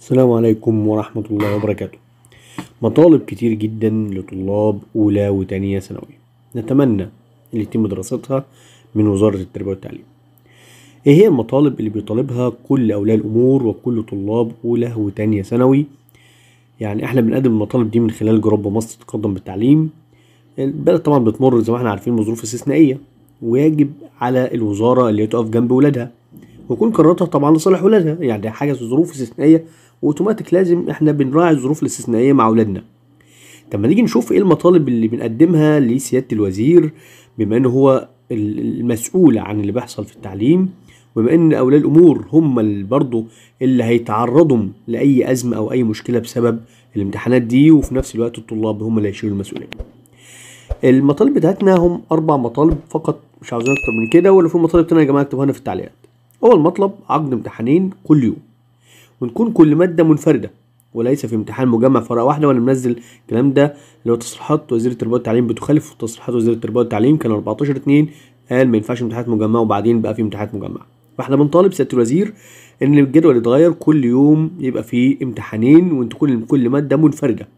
السلام عليكم ورحمة الله وبركاته مطالب كتير جدا لطلاب أولى وتانية ثانوي نتمنى اللي يتم دراستها من وزارة التربية والتعليم ايه هي المطالب اللي بيطالبها كل أولياء الأمور وكل طلاب أولى وتانية ثانوي يعني احنا بنقدم المطالب دي من خلال جروب مصر تقدم بالتعليم يعني البلد طبعا بتمر زي ما احنا عارفين بظروف استثنائيه ويجب على الوزاره اللي تقف جنب ولادها وكل قراراتها طبعا لصالح ولادها يعني حاجه ظروف استثنائيه واوتوماتيك لازم احنا بنراعي الظروف الاستثنائيه مع ولادنا طب ما نيجي نشوف ايه المطالب اللي بنقدمها لسياده الوزير بما انه هو المسؤول عن اللي بيحصل في التعليم وبما ان اولياء الامور هم برضه اللي هيتعرضوا لاي ازمه او اي مشكله بسبب الامتحانات دي وفي نفس الوقت الطلاب هم اللي هيشيلوا المسؤوليه المطالب بتاعتنا هم اربع مطالب فقط مش عاوزين اكتر من كده ولو في مطالب تانية يا جماعه اكتبوها هنا في التعليقات اول مطلب عقد امتحانين كل يوم ونكون كل ماده منفرده وليس في امتحان مجمع في ورقه واحده وانا منزل الكلام ده اللي هو تصريحات وزير التربيه والتعليم بتخالف تصريحات وزير التربيه والتعليم كان 14 2 قال ما ينفعش امتحانات مجمعه وبعدين بقى في امتحانات مجمعه فاحنا بنطالب سياده الوزير ان الجدول يتغير كل يوم يبقى فيه امتحانين وان تكون كل ماده منفرده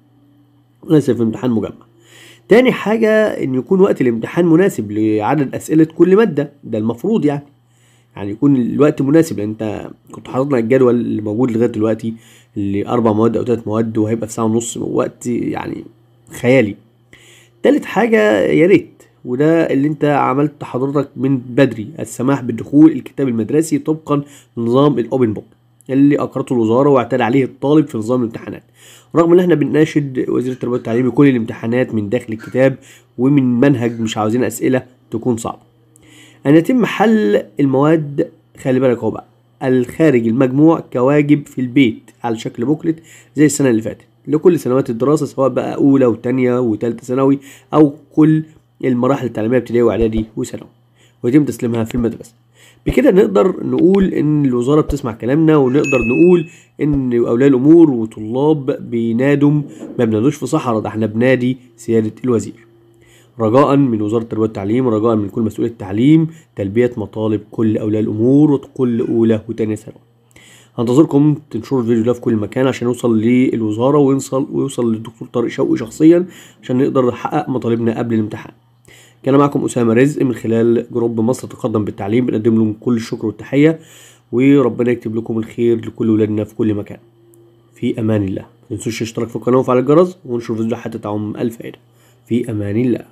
وليس في امتحان مجمع تاني حاجة إن يكون وقت الامتحان مناسب لعدد أسئلة كل مادة ده المفروض يعني يعني يكون الوقت مناسب لأن أنت كنت حاطط لك الجدول اللي موجود لغاية دلوقتي اللي أربع مواد أو تلات مواد وهيبقى في ساعة ونص وقت يعني خيالي تالت حاجة يا ريت وده اللي انت عملت حضرتك من بدري السماح بدخول الكتاب المدرسي طبقا لنظام الاوبن بوك اللي اقرته الوزاره واعتاد عليه الطالب في نظام الامتحانات رغم ان احنا بنناشد وزير التربيه والتعليم بكل الامتحانات من داخل الكتاب ومن منهج مش عاوزين اسئله تكون صعبه ان يتم حل المواد خلي بالك هو بقى الخارج المجموع كواجب في البيت على شكل بوكلت زي السنه اللي فاتت لكل سنوات الدراسه سواء بقى اولى وثانيه وثالثه ثانوي او كل المراحل التعليميه ابتدائي واعدادي وثانوي ويتم تسليمها في المدرسه بكده نقدر نقول ان الوزاره بتسمع كلامنا ونقدر نقول ان اولياء الامور وطلاب بينادم ما بنادوش في صحراء ده احنا بنادي سياده الوزير رجاء من وزاره التربيه والتعليم رجاء من كل مسؤول التعليم تلبيه مطالب كل اولياء الامور وكل اولى وثانيه ثانوي هنتظركم تنشروا الفيديو ده في كل مكان عشان يوصل للوزاره ويوصل ويوصل للدكتور طارق شوقي شخصيا عشان نقدر نحقق مطالبنا قبل الامتحان كان معكم أسامة رزق من خلال جروب مصر تقدم بالتعليم بنقدم لهم كل الشكر والتحية وربنا يكتب لكم الخير لكل ولادنا في كل مكان في أمان الله ما تنسوش الاشتراك في القناة وفعل الجرس ونشوف فيديو حتى تعم ألف عيد في أمان الله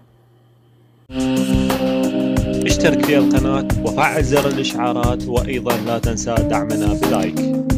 اشترك في القناة وفعل زر الإشعارات وأيضا لا تنسى دعمنا بلايك